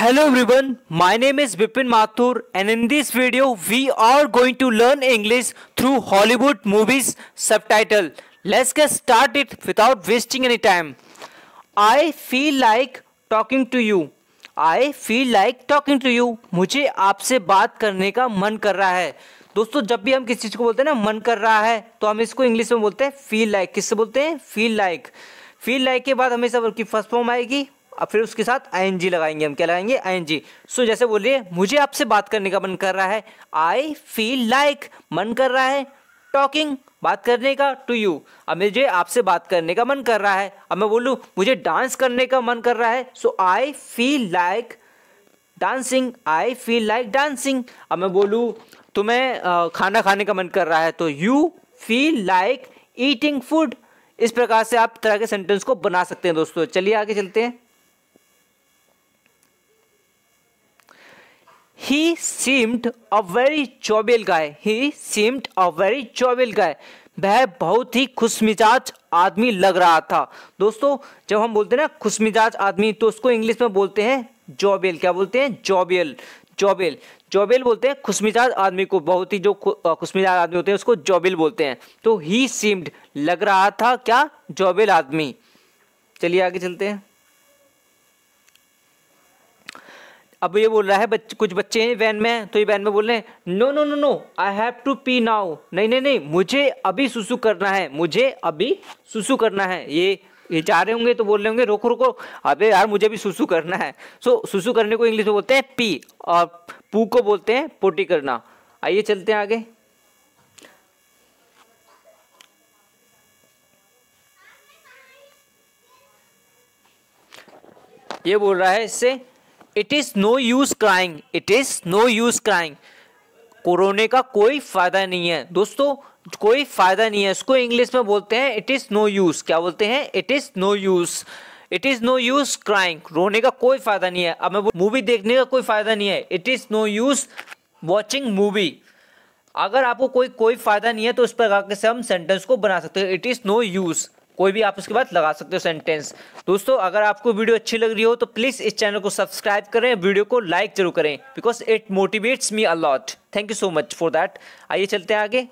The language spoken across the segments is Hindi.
Hello everyone, my name is Bipin Mathur and in this video we are going to learn English through Hollywood movies subtitle. Let's get started without wasting any time. I feel like talking to you. I feel like talking to you. मुझे आपसे बात करने का मन कर रहा है दोस्तों जब भी हम किसी चीज़ को बोलते हैं ना मन कर रहा है तो हम इसको इंग्लिश में बोलते हैं फील लाइक like. किससे बोलते हैं फील लाइक फील लाइक के बाद हमेशा की फर्स्ट फॉर्म आएगी अब फिर उसके साथ आई लगाएंगे हम क्या लगाएंगे आई सो जैसे बोलिए मुझे आपसे बात करने का मन कर रहा है आई फील लाइक मन कर रहा है टॉकिंग बात करने का टू यू अब मुझे आपसे बात करने का मन कर रहा है अब मैं बोलूँ मुझे डांस करने का मन कर रहा है so I feel like dancing I feel like dancing अब मैं बोलूँ तुम्हें खाना खाने का मन कर रहा है तो you feel like eating food इस प्रकार से आप तरह के सेंटेंस को बना सकते हैं दोस्तों चलिए आगे चलते हैं he seemed a very jovial guy. He seemed a very jovial guy. वह बहुत ही खुशमिजाज आदमी लग रहा था दोस्तों जब हम बोलते हैं ना खुशमिजाज आदमी तो उसको इंग्लिश में बोलते हैं जॉबेल क्या बोलते हैं जॉबेल जॉबेल जॉबेल बोलते हैं खुशमिजाज आदमी को बहुत ही जो खुशमिजाज आदमी होते हैं उसको जॉबेल बोलते हैं तो ही सीम्ड लग रहा था क्या जॉबेल आदमी चलिए आगे चलते हैं अब ये बोल रहा है बच्च, कुछ बच्चे हैं वैन में तो ये वैन में बोल रहे हैं no no no no I have to pee now नहीं नहीं नहीं मुझे अभी सुसु करना है मुझे अभी सुसु करना है ये ये चाह रहे होंगे तो बोल रहे होंगे रोको रोको अबे यार मुझे भी सुसु करना है सो so, सुसु करने को इंग्लिश में बोलते हैं पी और पू को बोलते हैं पोटी करना आइए चलते हैं आगे ये बोल रहा है इससे it is no use crying it is no use crying कोरोने का कोई फ़ायदा नहीं है दोस्तों कोई फ़ायदा नहीं है इसको इंग्लिश में बोलते हैं इट इज़ नो यूज़ क्या बोलते हैं it is no use it is no use crying रोने का कोई फ़ायदा नहीं है अब मैं मूवी देखने का कोई फ़ायदा नहीं है it is no use watching movie अगर आपको कोई कोई फ़ायदा नहीं है तो उस प्रकार से हम सेंटेंस को बना सकते हैं इट इज़ नो यूज़ कोई भी आप उसके बाद लगा सकते हो सेंटेंस दोस्तों अगर आपको वीडियो अच्छी लग रही हो तो प्लीज़ इस चैनल को सब्सक्राइब करें वीडियो को लाइक जरूर करें because it motivates me a lot thank you so much for that आइए चलते हैं आगे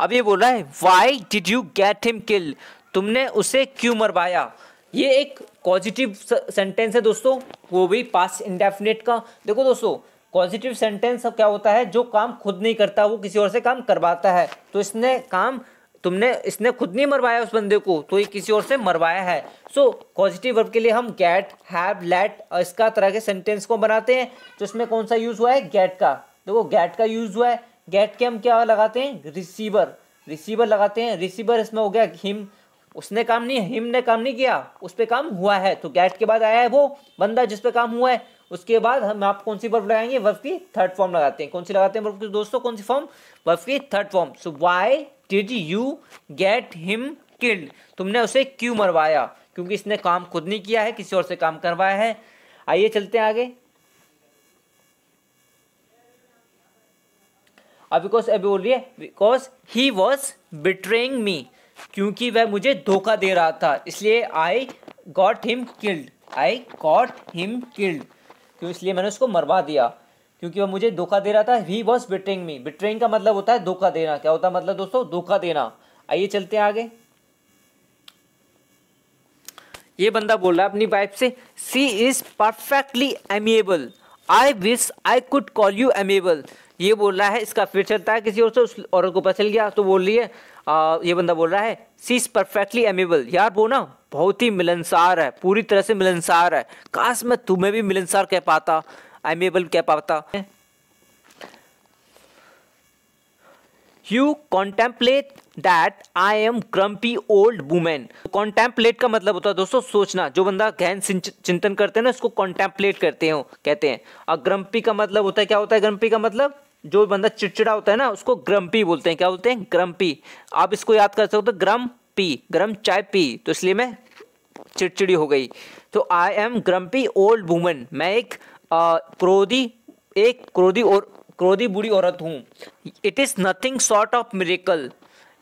अब ये बोल रहा है why did you get him kill तुमने उसे क्यों मरवाया ये एक पॉजिटिव सेंटेंस है दोस्तों वो भी पास इंडेफिनेट का देखो दोस्तों पॉजिटिव सेंटेंस क्या होता है जो काम खुद नहीं करता वो किसी और से काम करवाता है तो इसने काम तुमने इसने खुद नहीं मरवाया उस बंदे को तो ये किसी और से मरवाया है सो पॉजिटिव वर्ब के लिए हम गेट हैव लेट इसका तरह के सेंटेंस को बनाते हैं तो इसमें कौन सा यूज़ हुआ है गेट का देखो तो गेट का यूज़ हुआ है गेट के हम क्या लगाते हैं रिसीवर रिसीवर लगाते हैं रिसीवर इसमें हो गया हिम उसने काम नहीं हिम ने काम नहीं किया उस पर काम हुआ है तो गेट के बाद आया है वो बंदा जिस पे काम हुआ है उसके बाद हम आप कौन सी वर्ब लगाएंगे वर्ब की थर्ड फॉर्म लगाते हैं कौन सी लगाते हैं वर्ब की दोस्तों कौन सी फॉर्म वर्ब की third form so why did you get him killed तुमने उसे क्यों मरवाया क्योंकि इसने काम खुद नहीं किया है किसी और से काम करवाया है आइए चलते हैं आगे बिकॉज अभी बोल रही है because he was betraying me क्योंकि वह मुझे धोखा दे रहा था इसलिए I got him killed I got him killed क्यों इसलिए मैंने उसको मरवा दिया क्योंकि वह मुझे धोखा दे रहा था ही वॉज बिट्रेंग मी बिट्रेंग का मतलब होता है धोखा देना क्या होता है मतलब दोस्तों धोखा देना आइए चलते हैं आगे ये बंदा बोल रहा है अपनी वाइफ से she is perfectly amiable I wish I could call you amiable ये बोल रहा है इसका फिर चलता है किसी और से उस औरत को पता चल गया तो बोल रही है आ, ये बंदा बोल रहा है सी इज परफेक्टली एमिएबल यार वो ना बहुत ही मिलनसार है पूरी तरह से मिलनसार है काश मैं तुम्हें भी मिलनसार कह पाता एमेबल कह पाता you contemplate that I am grumpy old woman contemplate का मतलब होता है दोस्तों सोचना जो बंदा गहन चिंतन करते हैं ना उसको कॉन्टेम्पलेट करते हो कहते हैं और ग्रम्पी का मतलब होता है क्या होता है ग्रम्पी का मतलब जो बंदा चिड़चिड़ा होता है ना उसको ग्रम्पी बोलते हैं क्या बोलते हैं ग्रम्पी आप इसको याद कर सकते हो ग्रम पी ग्रम चाय पी तो इसलिए मैं चिड़चिड़ी हो गई तो I am grumpy old woman मैं एक क्रोधी एक क्रोधी और क्रोधी बूढ़ी औरत हूँ it is nothing short of miracle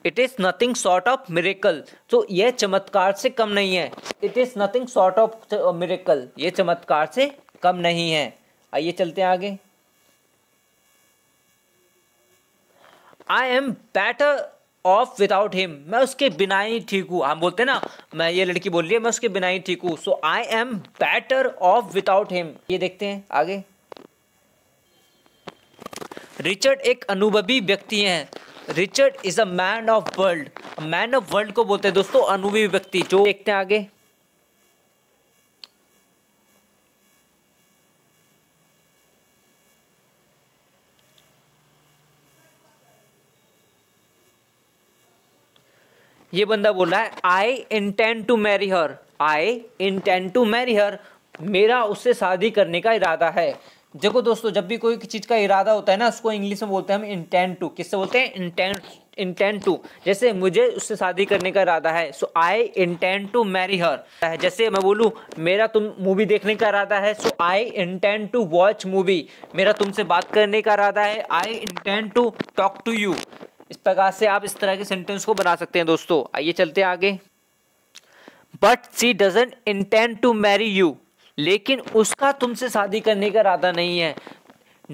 it is nothing short of miracle तो यह चमत्कार से कम नहीं है it is nothing short of miracle ये चमत्कार से कम नहीं है आइए चलते हैं आगे I am better off without him मैं उसके बिना ही ठीक हूँ हम बोलते हैं ना मैं ये लड़की बोल रही है मैं उसके बिना ही ठीक हूँ so I am better off without him ये देखते हैं आगे रिचर्ड एक अनुभवी व्यक्ति हैं Richard is a man of world man of world को बोलते हैं दोस्तों अनुभवी व्यक्ति जो देखते हैं आगे ये बंदा बोल रहा है I intend to marry her I intend to marry her मेरा उससे शादी करने का इरादा है देखो दोस्तों जब भी कोई चीज़ का इरादा होता है ना उसको इंग्लिश में बोलते हैं हम इंटेंट टू किससे बोलते हैं इंटेंट इंटेंट टू जैसे मुझे उससे शादी करने का इरादा है so I intend to marry her जैसे मैं बोलूँ मेरा तुम मूवी देखने का इरादा है so I intend to watch movie मेरा तुमसे बात करने का इरादा है I intend to talk to you इस प्रकार से आप इस तरह के सेंटेंस को बना सकते हैं दोस्तों आइए चलते आगे but she doesn't intend to marry you लेकिन उसका तुमसे शादी करने का इरादा नहीं है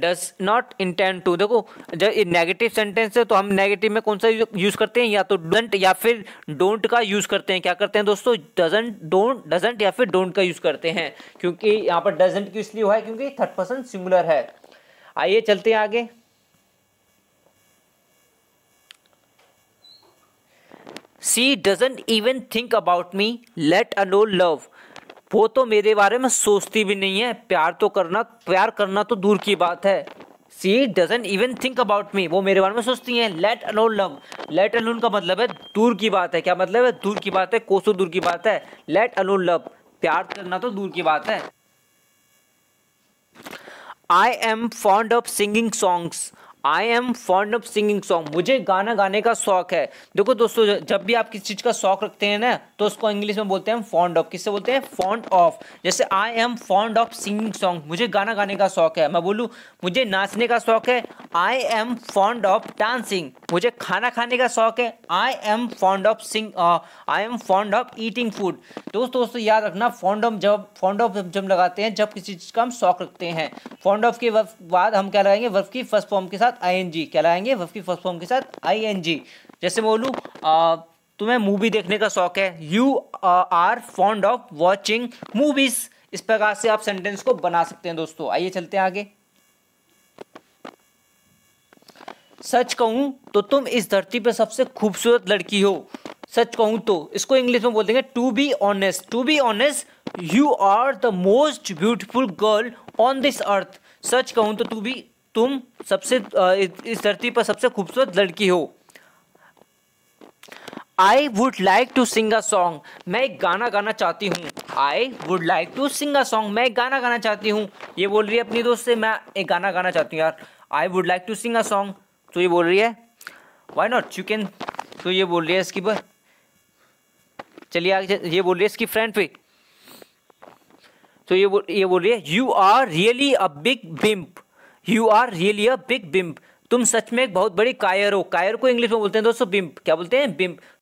डज नॉट इंटेंड टू देखो जब ये नेगेटिव सेंटेंस है तो हम नेगेटिव में कौन सा यूज़ करते हैं या तो डोंट या फिर डोंट का यूज़ करते हैं क्या करते हैं दोस्तों डजेंट डोंट डजेंट या फिर डोंट का यूज़ करते हैं क्योंकि यहाँ पर डजेंट क्यों इसलिए हुआ है क्योंकि थर्ड पर्सन सिंगुलर है आइए चलते हैं आगे She doesn't even think about me let alone love. Love वो तो मेरे बारे में सोचती भी नहीं है प्यार तो करना प्यार करना तो दूर की बात है she doesn't even think about me वो मेरे बारे में सोचती हैं let alone love let alone का मतलब है दूर की बात है क्या मतलब है दूर की बात है कोसों दूर की बात है लेट अलोन लव प्यार करना तो दूर की बात है I am fond of singing songs I am fond of singing song मुझे गाना गाने का शौक है देखो दोस्तों जब भी आप किसी चीज़ का शौक रखते हैं ना तो उसको इंग्लिश में बोलते हैं फॉन्ड ऑफ किससे बोलते हैं फॉन्ड ऑफ जैसे I am fond of singing song मुझे गाना गाने का शौक है मैं बोलूँ मुझे नाचने का शौक है I am fond of dancing मुझे खाना खाने का शौक है I am fond of sing I am fond of eating food दोस्तों दोस्तों याद रखना फॉन्ड ऑफ जब फॉन्ड ऑफ जब लगाते हैं जब किसी चीज़ का हम शौक रखते हैं फॉन्ड ऑफ के बाद हम क्या लगाएंगे वर्फ की फर्स्ट फॉर्म के साथ साथ आईएनजी क्या लगाएंगे वर्ब की फर्स्ट फॉर्म के साथ आईएनजी जैसे बोलूँ तुम्हें मूवी देखने का शौक है you are fond of watching movies इस प्रकार से आप सेंटेंस को बना सकते हैं दोस्तों आइए चलते हैं आगे सच कहूं तो तुम इस धरती पर सबसे खूबसूरत लड़की हो सच कहूं तो इसको इंग्लिश में बोल देंगे to be honest to be honest you are the most beautiful girl on this earth सच कहूं तो टू बी तुम सबसे इस धरती पर सबसे खूबसूरत लड़की हो I would like to sing a song मैं एक गाना गाना चाहती हूँ I would like to sing a song मैं एक गाना गाना चाहती हूँ ये बोल रही है अपनी दोस्त से मैं एक गाना गाना चाहती हूँ यार I would like to sing a song तो ये बोल रही है वाई नॉट यू कैन तो ये बोल रही है इसकी पर चलिए आगे ये बोल रही है इसकी फ्रेंड पे तो ये बोल ये बोल रही है you are really a big wimp you are really a big wimp तुम सच में एक बहुत बड़ी कायर हो कायर को इंग्लिश में बोलते हैं दोस्तों बिम्प क्या बोलते हैं बिम्प